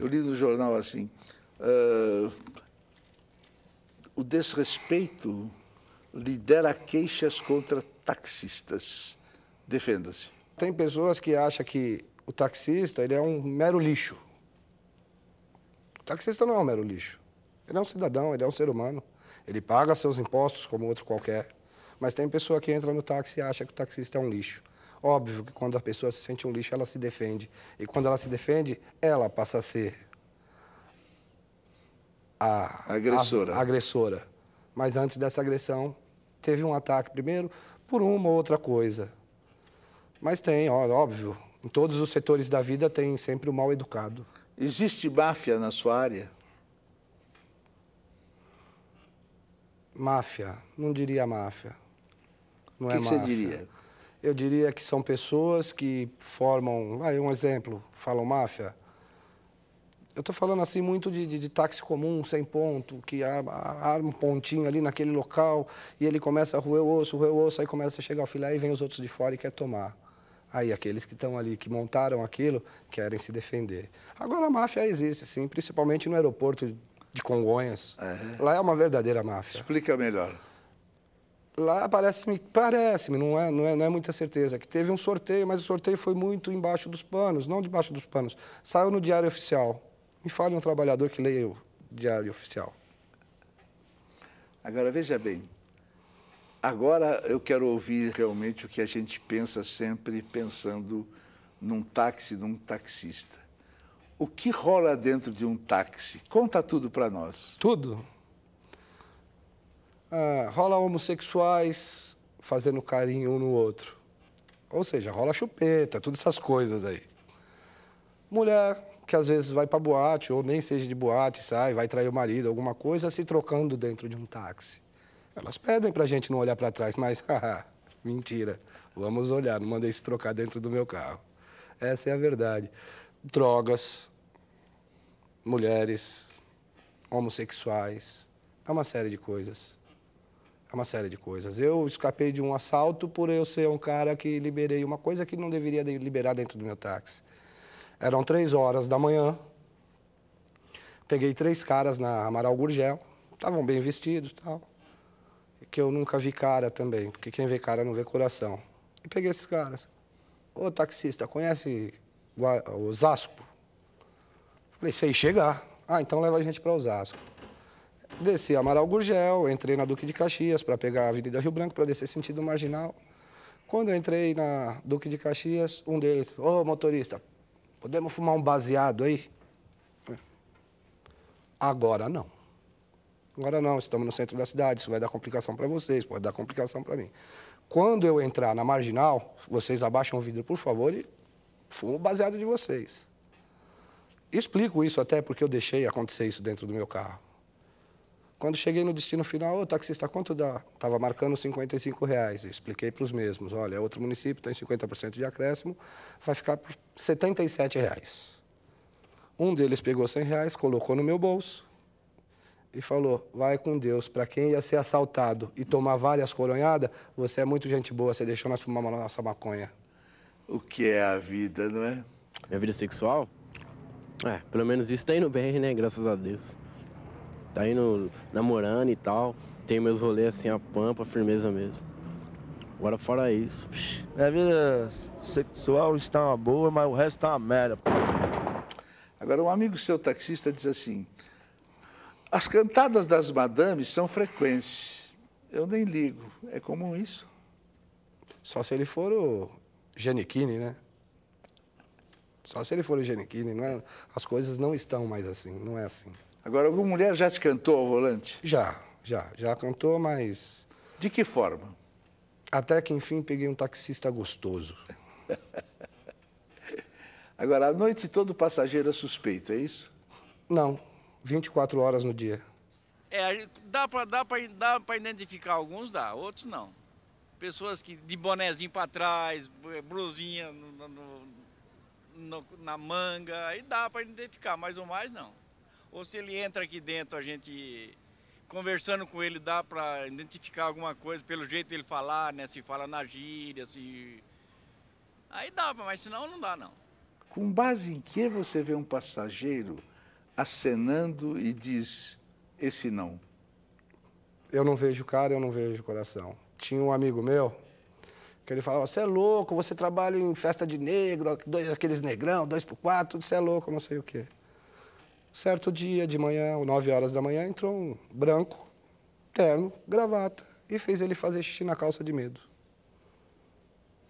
Eu li no jornal assim: uh, o desrespeito lidera queixas contra taxistas. Defenda-se. Tem pessoas que acham que o taxista ele é um mero lixo. O taxista não é um mero lixo. Ele é um cidadão, ele é um ser humano. Ele paga seus impostos como outro qualquer. Mas tem pessoa que entra no táxi e acha que o taxista é um lixo. Óbvio que quando a pessoa se sente um lixo, ela se defende. E quando ela se defende, ela passa a ser a agressora. A, a agressora. Mas antes dessa agressão, teve um ataque primeiro por uma ou outra coisa. Mas tem, ó, óbvio, em todos os setores da vida tem sempre o mal educado. Existe máfia na sua área? Máfia, não diria máfia. Não que, é que máfia. você diria? eu diria que são pessoas que formam, aí um exemplo, falam máfia. Eu estou falando assim muito de, de, de, táxi comum, sem ponto, que arma, arma um pontinho ali naquele local e ele começa a roer o osso, roer o osso, aí começa a chegar o filé e vem os outros de fora e quer tomar. Aí aqueles que estão ali, que montaram aquilo, querem se defender. Agora a máfia existe, sim, principalmente no aeroporto de Congonhas. É. Lá é uma verdadeira máfia. Explica melhor lá parece-me, parece-me, não é, não, é, não é muita certeza, que teve um sorteio, mas o sorteio foi muito embaixo dos panos, não debaixo dos panos. Saiu no Diário Oficial. Me fale um trabalhador que leia o Diário Oficial. Agora, veja bem. Agora eu quero ouvir realmente o que a gente pensa sempre pensando num táxi, num taxista. O que rola dentro de um táxi? Conta tudo para nós. Tudo? ah, rola homossexuais fazendo carinho um no outro. Ou seja, rola chupeta, todas essas coisas aí. Mulher que às vezes vai para boate, ou nem seja de boate, sai, vai trair o marido, alguma coisa, se trocando dentro de um táxi. Elas pedem para a gente não olhar para trás, mas, mentira, vamos olhar, não mandei se trocar dentro do meu carro. Essa é a verdade. Drogas, mulheres, homossexuais, é uma série de coisas é uma série de coisas. Eu escapei de um assalto por eu ser um cara que liberei uma coisa que não deveria liberar dentro do meu táxi. Eram três horas da manhã, peguei três caras na Amaral Gurgel, estavam bem vestidos tal, que eu nunca vi cara também, porque quem vê cara não vê coração. E peguei esses caras. Ô, taxista, conhece Osasco? Falei, sei chegar. Ah, então leva a gente para Osasco. Desci Amaral Gurgel, entrei na Duque de Caxias para pegar a Avenida Rio Branco para descer sentido marginal. Quando eu entrei na Duque de Caxias, um deles, ô oh, motorista, podemos fumar um baseado aí? Agora não. Agora não, estamos no centro da cidade, isso vai dar complicação para vocês, pode dar complicação para mim. Quando eu entrar na marginal, vocês abaixam o vidro, por favor, e fumo baseado de vocês. Explico isso até porque eu deixei acontecer isso dentro do meu carro. Quando cheguei no destino final, o taxista, quanto dá? Estava marcando 55 reais. Eu expliquei para os mesmos, olha, é outro município tem 50% de acréscimo, vai ficar por 77 reais. Um deles pegou 100 reais, colocou no meu bolso e falou, vai com Deus, para quem ia ser assaltado e tomar várias coronhadas, você é muito gente boa, você deixou nós fumar a nossa maconha. O que é a vida, não é? É a vida sexual? É, pelo menos isso tá indo bem, né? Graças a Deus tá indo namorando e tal. Tenho meus rolês assim, a pampa, firmeza mesmo. Agora fora isso. Psh. Minha vida sexual está uma boa, mas o resto está uma merda. Agora, um amigo seu taxista diz assim: as cantadas das madames são frequentes. Eu nem ligo. É comum isso? Só se ele for o Giannichini, né? Só se ele for o Giannichini. Não é... As coisas não estão mais assim, não é assim. Agora, alguma mulher já te cantou ao volante? Já, já. Já cantou, mas. De que forma? Até que enfim peguei um taxista gostoso. Agora, a noite todo passageiro é suspeito, é isso? Não, 24 horas no dia. É, dá para dá pra, dá identificar alguns, dá, outros não. Pessoas que de bonezinho para trás, blusinha no, no, no, na manga, aí dá para identificar, mas ou mais não ou se ele entra aqui dentro, a gente conversando com ele dá para identificar alguma coisa pelo jeito dele falar, né? Se fala na gíria, se aí dá, mas senão não dá não. Com base em que você vê um passageiro acenando e diz esse não? Eu não vejo cara, eu não vejo coração. Tinha um amigo meu que ele falava: "Você é louco, você trabalha em festa de negro, dois, aqueles negrão, dois por quatro, você é louco, não sei o quê". Certo dia de manhã, 9 horas da manhã, entrou um branco, terno, gravata e fez ele fazer xixi na calça de medo.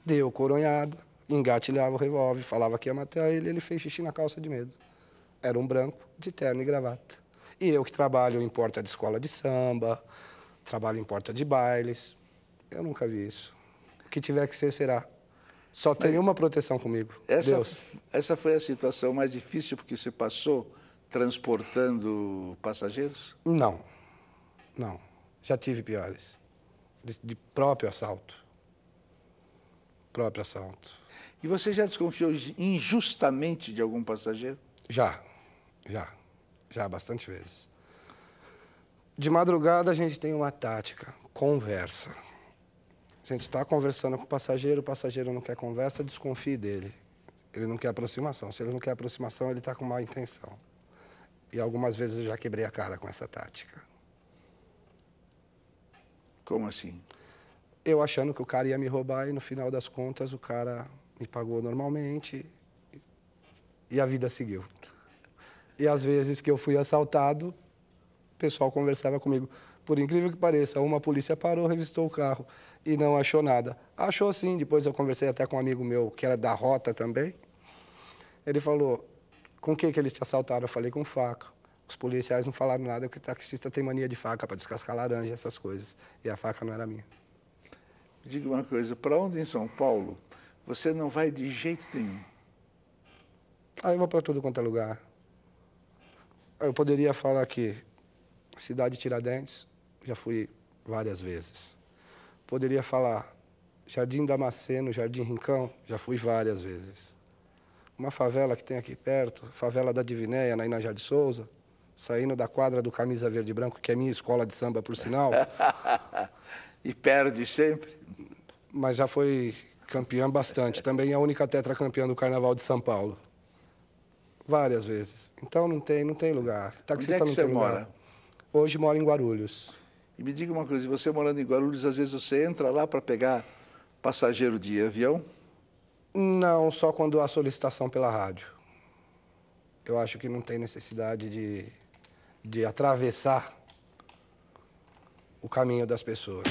Deu coronhada, engatilhava o revólver, falava que ia matar ele, ele fez xixi na calça de medo. Era um branco de terno e gravata. E eu que trabalho em porta de escola de samba, trabalho em porta de bailes, eu nunca vi isso. O que tiver que ser, será. Só tem uma proteção comigo, essa, Deus. Essa foi a situação mais difícil porque você passou transportando passageiros? Não, não. Já tive piores. De, de próprio assalto. Próprio assalto. E você já desconfiou injustamente de algum passageiro? Já, já. Já, bastante vezes. De madrugada a gente tem uma tática, conversa. A gente está conversando com o passageiro, o passageiro não quer conversa, desconfie dele. Ele não quer aproximação. Se ele não quer aproximação, ele está com má intenção. E algumas vezes eu já quebrei a cara com essa tática. Como assim? Eu achando que o cara ia me roubar e no final das contas o cara me pagou normalmente e a vida seguiu. E às vezes que eu fui assaltado, o pessoal conversava comigo. Por incrível que pareça, uma polícia parou, revistou o carro e não achou nada. Achou sim, depois eu conversei até com um amigo meu que era da rota também. Ele falou: com o que, que eles te assaltaram? Eu falei com faca. Os policiais não falaram nada porque taxista tem mania de faca para descascar laranja, essas coisas. E a faca não era minha. Diga uma coisa, para onde em São Paulo você não vai de jeito nenhum? Aí ah, eu vou para tudo quanto é lugar. Eu poderia falar que cidade Tiradentes, já fui várias vezes. Poderia falar Jardim Damasceno, Jardim Rincão, já fui várias vezes uma favela que tem aqui perto, favela da Divinéia, na Inajá de Souza, saindo da quadra do Camisa Verde e Branco, que é minha escola de samba, por sinal. e perde sempre? Mas já foi campeã bastante. Também é a única tetracampeã do Carnaval de São Paulo. Várias vezes. Então não tem, não tem lugar. Taxista Onde é que você mora? Hoje moro em Guarulhos. E me diga uma coisa, você morando em Guarulhos, às vezes você entra lá para pegar passageiro de avião? Não, só quando há solicitação pela rádio. Eu acho que não tem necessidade de, de atravessar o caminho das pessoas.